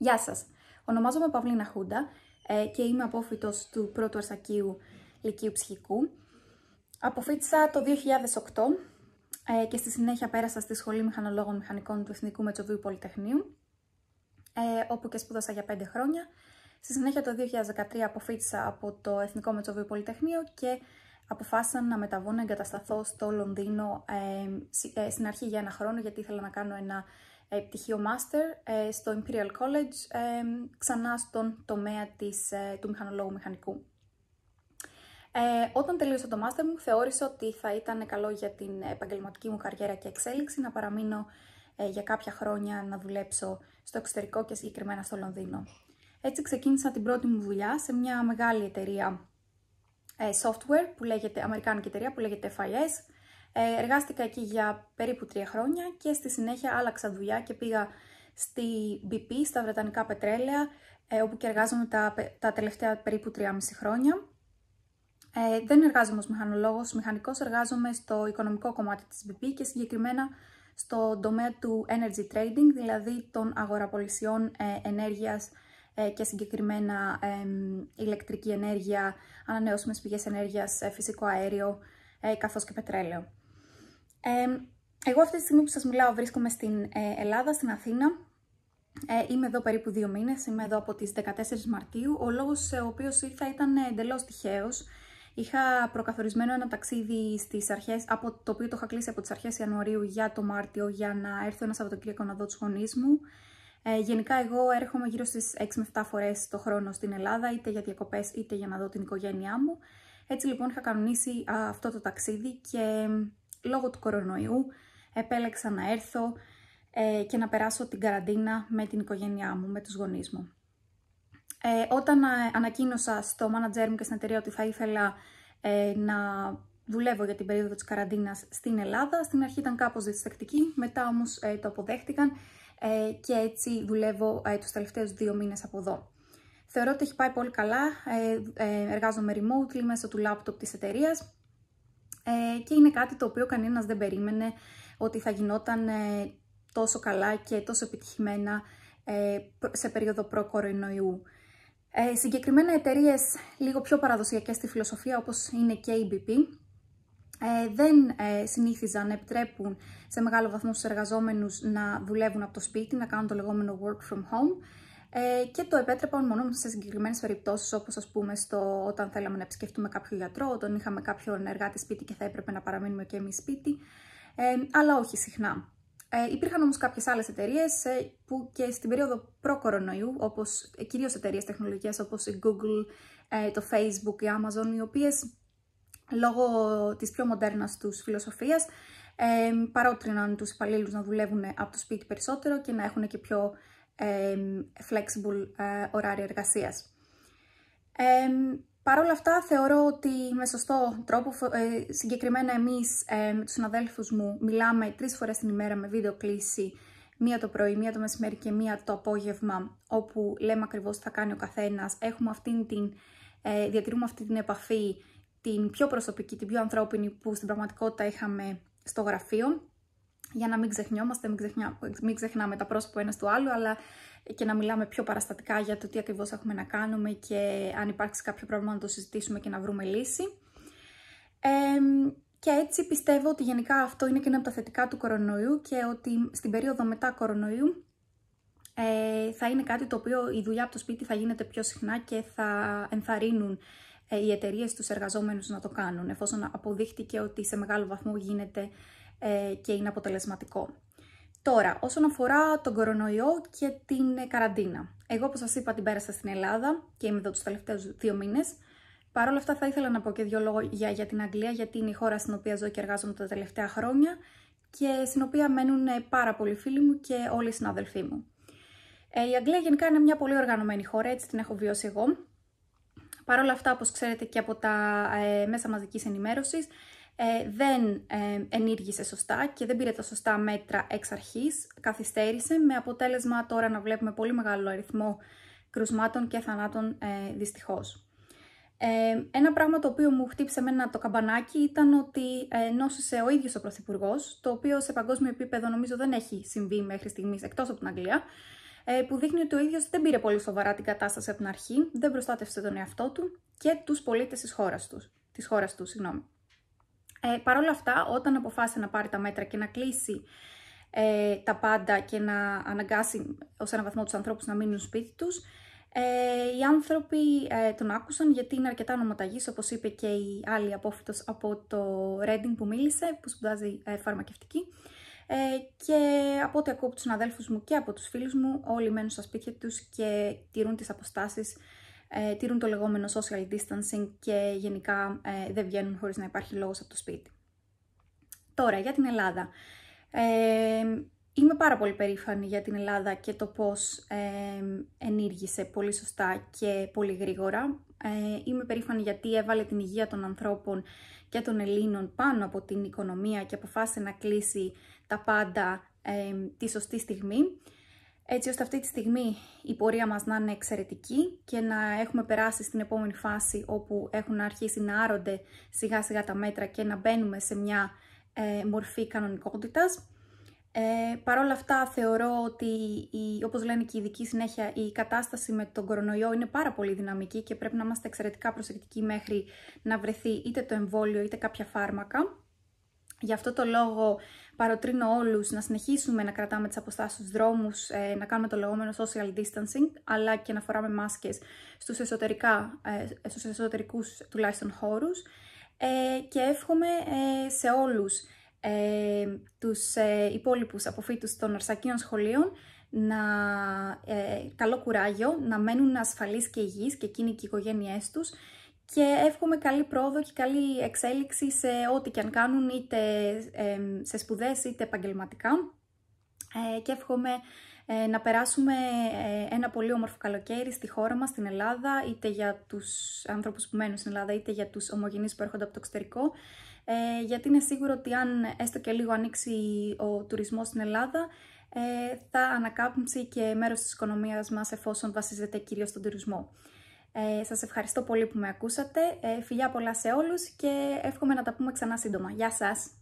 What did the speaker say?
Γεια σας, ονομάζομαι Παυλίνα Χούντα ε, και είμαι απόφοιτος του πρώτου Αρσακίου Λυκείου Ψυχικού. Αποφύτησα το 2008 ε, και στη συνέχεια πέρασα στη Σχολή Μηχανολόγων Μηχανικών του Εθνικού Μετσοβίου Πολυτεχνείου, ε, όπου και σπούδασα για 5 χρόνια. Στη συνέχεια το 2013 αποφύτησα από το Εθνικό Μετσοβίου Πολυτεχνείο και αποφάσισα να μεταβώ να εγκατασταθώ στο Λονδίνο ε, ε, στην αρχή για ένα χρόνο γιατί ήθελα να κάνω ένα πτυχίο Master ε, στο Imperial College, ε, ξανά στον τομέα της, ε, του μηχανολόγου μηχανικού. Ε, όταν τελείωσα το μάστερ μου, θεώρησα ότι θα ήταν καλό για την επαγγελματική μου καριέρα και εξέλιξη να παραμείνω για κάποια χρόνια να δουλέψω στο εξωτερικό και συγκεκριμένα στο Λονδίνο. Έτσι ξεκίνησα την πρώτη μου δουλειά σε μια μεγάλη εταιρεία software που λέγεται, αμερικάνικη εταιρεία που λέγεται FIS, ε, εργάστηκα εκεί για περίπου τρία χρόνια και στη συνέχεια άλλαξα δουλειά και πήγα στη BP, στα Βρετανικά Πετρέλαια, ε, όπου και εργάζομαι τα, τα τελευταία περίπου 3,5 χρόνια. Ε, δεν εργάζομαι ως μηχανολόγος, μηχανικός εργάζομαι στο οικονομικό κομμάτι της BP και συγκεκριμένα στο τομέα του energy trading, δηλαδή των αγοραπολισιών ε, ενέργειας ε, και συγκεκριμένα ηλεκτρική ενέργεια, ανανεώσιμες πηγές ενέργειας, φυσικό αέριο, ε, καθώς και πετρέλαιο. Ε, εγώ αυτή τη στιγμή που σας μιλάω βρίσκομαι στην ε, Ελλάδα, στην Αθήνα. Ε, είμαι εδώ περίπου δύο μήνες, είμαι εδώ από τις 14 Μαρτίου. Ο λόγος ο οποίος ήρθα ήταν εντελώς τυχαίος. Είχα προκαθορισμένο ένα ταξίδι στις αρχές, από το οποίο το είχα κλείσει από τις αρχές Ιανουαρίου για το Μάρτιο για να έρθω ένα Σαββατοκύριακο να δω τους γονείς μου. Ε, γενικά εγώ έρχομαι γύρω στις 6 με 7 φορές το χρόνο στην Ελλάδα, είτε για διακοπές είτε για να δω την οικογένειά μου. Έτσι λοιπόν είχα κανονίσει αυτό το ταξίδι και λόγω του κορονοϊού επέλεξα να έρθω ε, και να περάσω την καραντίνα με την οικογένειά μου, με τους γονείς μου. Ε, όταν ε, ανακοίνωσα στο manager μου και στην εταιρεία ότι θα ήθελα να δουλεύω για την περίοδο της καραντίνας στην Ελλάδα, στην αρχή ήταν κάπως διστακτική, μετά όμως το αποδέχτηκαν ε, και έτσι δουλεύω ε, τους τελευταίους δύο μήνες από εδώ. Θεωρώ ότι έχει πάει πολύ καλά, ε, ε εργάζομαι remotely μέσω του laptop της εταιρείας ε, και είναι κάτι το οποίο κανένας δεν περίμενε ότι θα γινόταν τόσο καλά και τόσο επιτυχημένα σε περίοδο προ-κορονοϊού. συγκεκριμένα εταιρείες λίγο πιο παραδοσιακές στη φιλοσοφία όπως είναι και η BP ε, δεν ε, συνήθιζαν να επιτρέπουν σε μεγάλο βαθμό στους εργαζόμενους να δουλεύουν από το σπίτι, να κάνουν το λεγόμενο work from home ε, και το επέτρεπαν μόνο σε συγκεκριμένες περιπτώσεις όπως, ας πούμε στο, όταν θέλαμε να επισκεφτούμε κάποιο γιατρό, όταν είχαμε κάποιον εργάτη σπίτι και θα έπρεπε να παραμείνουμε και εμείς σπίτι. Ε, αλλά όχι συχνά. Ε, υπήρχαν όμως κάποιες άλλες εταιρείες ε, που και στην περίοδο προ-κορονοϊού, όπως ε, κυρίως εταιρείες τεχνολογίας όπως η Google, ε, το Facebook, η Amazon, οι οποίες λόγω της πιο μοντέρνας τους φιλοσοφίας ε, παρότριναν τους υπαλλήλους να δουλεύουν από το σπίτι περισσότερο και να έχουν και πιο flexible ε, ωράρια εργασίας. Παρ' όλα αυτά θεωρώ ότι με σωστό τρόπο, ε, συγκεκριμένα εμείς με τους συναδέλφους μου μιλάμε τρεις φορές την ημέρα με βίντεο κλίση, μία το πρωί, μία το μεσημέρι και μία το απόγευμα, όπου λέμε ακριβώς τι θα κάνει ο καθένας, έχουμε την, ε, διατηρούμε αυτή την επαφή την πιο προσωπική, την πιο ανθρώπινη που στην πραγματικότητα είχαμε στο γραφείο για να μην ξεχνιόμαστε, μην, ξεχνιά, μην ξεχνάμε τα πρόσωπα ένας του άλλου, αλλά και να μιλάμε πιο παραστατικά για το τι ακριβώς έχουμε να κάνουμε και αν υπάρξει κάποιο πρόβλημα να το συζητήσουμε και να βρούμε λύση. Ε, και έτσι πιστεύω ότι γενικά αυτό είναι και ένα από τα θετικά του κορονοϊού και ότι στην περίοδο μετά κορονοϊού ε, θα είναι κάτι το οποίο η δουλειά από το σπίτι θα γίνεται πιο συχνά και θα ενθαρρύνουν ε, οι εταιρείες τους εργαζόμενους να το κάνουν, εφόσον αποδείχτηκε ότι σε μεγάλο βαθμό γίνεται ε, και είναι αποτελεσματικό. Τώρα, όσον αφορά τον κορονοϊό και την ε, καραντίνα. Εγώ, όπως σας είπα, την πέρασα στην Ελλάδα και είμαι εδώ τους τελευταίους δύο μήνες. Παρ' όλα αυτά, θα ήθελα να πω και δύο λόγια για την Αγγλία, γιατί είναι η χώρα στην οποία ζω και εργάζομαι τα τελευταία χρόνια και στην οποία μένουν πάρα πολλοί φίλοι μου και όλοι οι συναδελφοί μου. Η Αγγλία γενικά είναι μια πολύ οργανωμένη χώρα, έτσι την έχω βιώσει εγώ. Παρ' όλα αυτά, όπως ξέρετε και από τα ε, μέσα μαζικής ενημέρωσης, ε, δεν ε, ενήργησε σωστά και δεν πήρε τα σωστά μέτρα εξ αρχής, καθυστέρησε, με αποτέλεσμα τώρα να βλέπουμε πολύ μεγάλο αριθμό κρουσμάτων και θανάτων ε, δυστυχώς. Ε, ένα πράγμα το οποίο μου χτύπησε εμένα το καμπανάκι ήταν ότι ε, νόσησε ο ίδιος ο Πρωθυπουργός, το οποίο σε παγκόσμιο επίπεδο νομίζω δεν έχει συμβεί μέχρι στιγμής εκτός από την Αγγλία. Ε, που δείχνει ότι ο ίδιος δεν πήρε πολύ σοβαρά την κατάσταση από την αρχή, δεν προστάτευσε τον εαυτό του και τους πολίτες της χώρας τους. Της χώρας του Ε, Παρ' όλα αυτά, όταν αποφάσισε να πάρει τα μέτρα και να κλείσει ε, τα πάντα και να αναγκάσει ως έναν βαθμό τους ανθρώπους να μείνουν σπίτι τους, ε, οι άνθρωποι ε, τον άκουσαν γιατί είναι αρκετά νομοταγής, όπως είπε και η άλλη απόφυτος από το Reading που μίλησε, που σπουδάζει ε, φαρμακευτική. Ε, και από ό,τι ακούω από τους μου και από τους φίλους μου, όλοι μένουν στα σπίτια τους και τηρούν τις αποστάσεις, ε, τηρούν το λεγόμενο social distancing και γενικά ε, δεν βγαίνουν χωρίς να υπάρχει λόγος από το σπίτι. Τώρα, για την Ελλάδα. Ε, Είμαι πάρα πολύ περήφανη για την Ελλάδα και το πώς ε, ενήργησε πολύ σωστά και πολύ γρήγορα. Ε, είμαι περήφανη γιατί έβαλε την υγεία των ανθρώπων και των Ελλήνων πάνω από την οικονομία και αποφάσισε να κλείσει τα πάντα τη σωστή στιγμή. Έτσι ώστε αυτή τη στιγμή η πορεία μας να είναι εξαιρετική και να έχουμε περάσει στην επόμενη φάση όπου έχουν αρχίσει να άρονται σιγά σιγά τα μέτρα και να μπαίνουμε σε μια ε, μορφή κανονικότητας. Ε, Παρ' όλα αυτά θεωρώ ότι, η, όπως λένε και οι ειδικοί συνέχεια, η κατάσταση με τον κορονοϊό είναι πάρα πολύ δυναμική και πρέπει να είμαστε εξαιρετικά προσεκτικοί μέχρι να βρεθεί είτε το εμβόλιο είτε κάποια φάρμακα. Γι' αυτό το λόγο παροτρύνω όλους να συνεχίσουμε να κρατάμε τις αποστάσεις στους δρόμους, ε, να κάνουμε το λεγόμενο social distancing, αλλά και να φοράμε μάσκες στους, εσωτερικά, ε, στους εσωτερικούς τουλάχιστον χώρους. Ε, και εύχομαι σε όλους ε, τους ε, υπόλοιπους αποφύτους των Αρσακίων σχολείων να ε, καλό κουράγιο, να μένουν ασφαλείς και υγιείς και εκείνοι και οι οικογένειές τους και εύχομαι καλή πρόοδο και καλή εξέλιξη σε ό,τι και αν κάνουν είτε ε, σε σπουδές είτε επαγγελματικά ε, και εύχομαι ε, να περάσουμε ένα πολύ όμορφο καλοκαίρι στη χώρα μας, στην Ελλάδα, είτε για τους άνθρωπους που μένουν στην Ελλάδα, είτε για τους ομογενείς που έρχονται από το εξωτερικό ε, γιατί είναι σίγουρο ότι αν έστω και λίγο ανοίξει ο τουρισμός στην Ελλάδα, ε, θα ανακάμψει και μέρος της οικονομίας μας εφόσον βασίζεται κυρίως στον τουρισμό. Ε, σας ευχαριστώ πολύ που με ακούσατε, ε, φιλιά πολλά σε όλους και εύχομαι να τα πούμε ξανά σύντομα. Γεια σας!